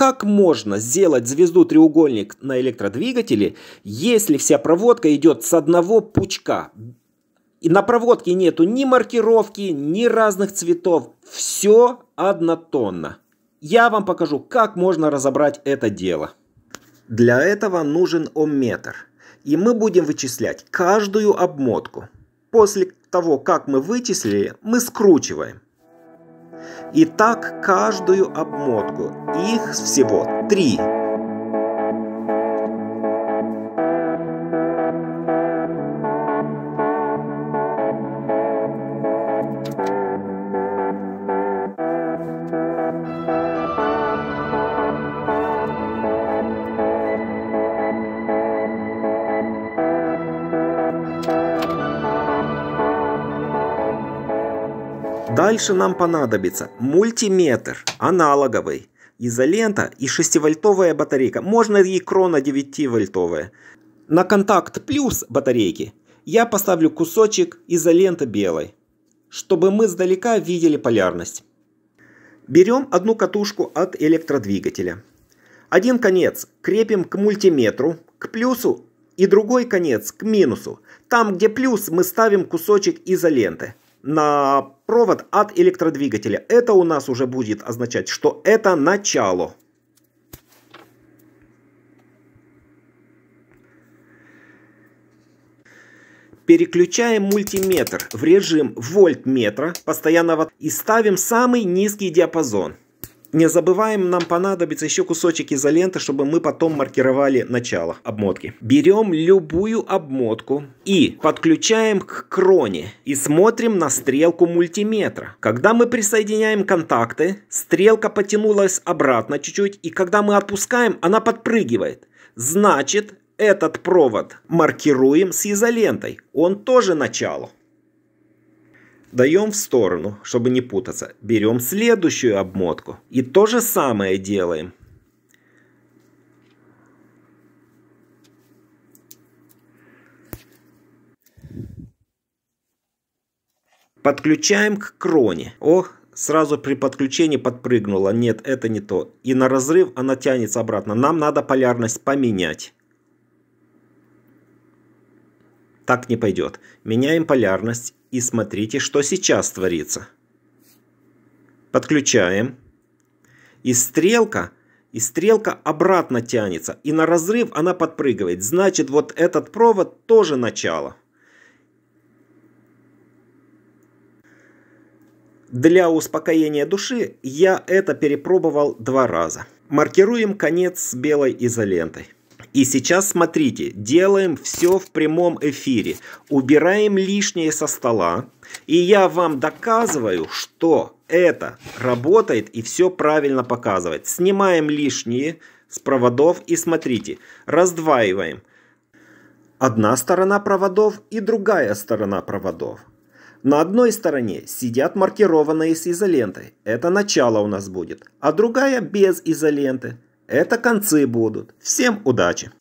как можно сделать звезду-треугольник на электродвигателе, если вся проводка идет с одного пучка? И на проводке нету ни маркировки, ни разных цветов. Все однотонно. Я вам покажу, как можно разобрать это дело. Для этого нужен омметр. И мы будем вычислять каждую обмотку. После того, как мы вычислили, мы скручиваем. И так каждую обмотку. Их всего три. Дальше нам понадобится мультиметр аналоговый, изолента и 6-вольтовая батарейка. Можно и крона 9-вольтовая. На контакт плюс батарейки я поставлю кусочек изоленты белой, чтобы мы сдалека видели полярность. Берем одну катушку от электродвигателя. Один конец крепим к мультиметру, к плюсу, и другой конец к минусу. Там, где плюс, мы ставим кусочек изоленты на провод от электродвигателя. Это у нас уже будет означать, что это начало. Переключаем мультиметр в режим вольтметра постоянного и ставим самый низкий диапазон. Не забываем, нам понадобится еще кусочек изоленты, чтобы мы потом маркировали начало обмотки. Берем любую обмотку и подключаем к кроне и смотрим на стрелку мультиметра. Когда мы присоединяем контакты, стрелка потянулась обратно чуть-чуть, и когда мы отпускаем, она подпрыгивает. Значит, этот провод маркируем с изолентой. Он тоже начало даем в сторону, чтобы не путаться, берем следующую обмотку и то же самое делаем. Подключаем к кроне. Ох, сразу при подключении подпрыгнула. Нет, это не то. И на разрыв она тянется обратно. Нам надо полярность поменять. Так не пойдет. Меняем полярность и смотрите, что сейчас творится. Подключаем. И стрелка, и стрелка обратно тянется. И на разрыв она подпрыгивает. Значит, вот этот провод тоже начало. Для успокоения души я это перепробовал два раза. Маркируем конец белой изолентой. И сейчас смотрите, делаем все в прямом эфире. Убираем лишнее со стола. И я вам доказываю, что это работает и все правильно показывает. Снимаем лишние с проводов и смотрите, раздваиваем. Одна сторона проводов и другая сторона проводов. На одной стороне сидят маркированные с изолентой. Это начало у нас будет. А другая без изоленты. Это концы будут. Всем удачи!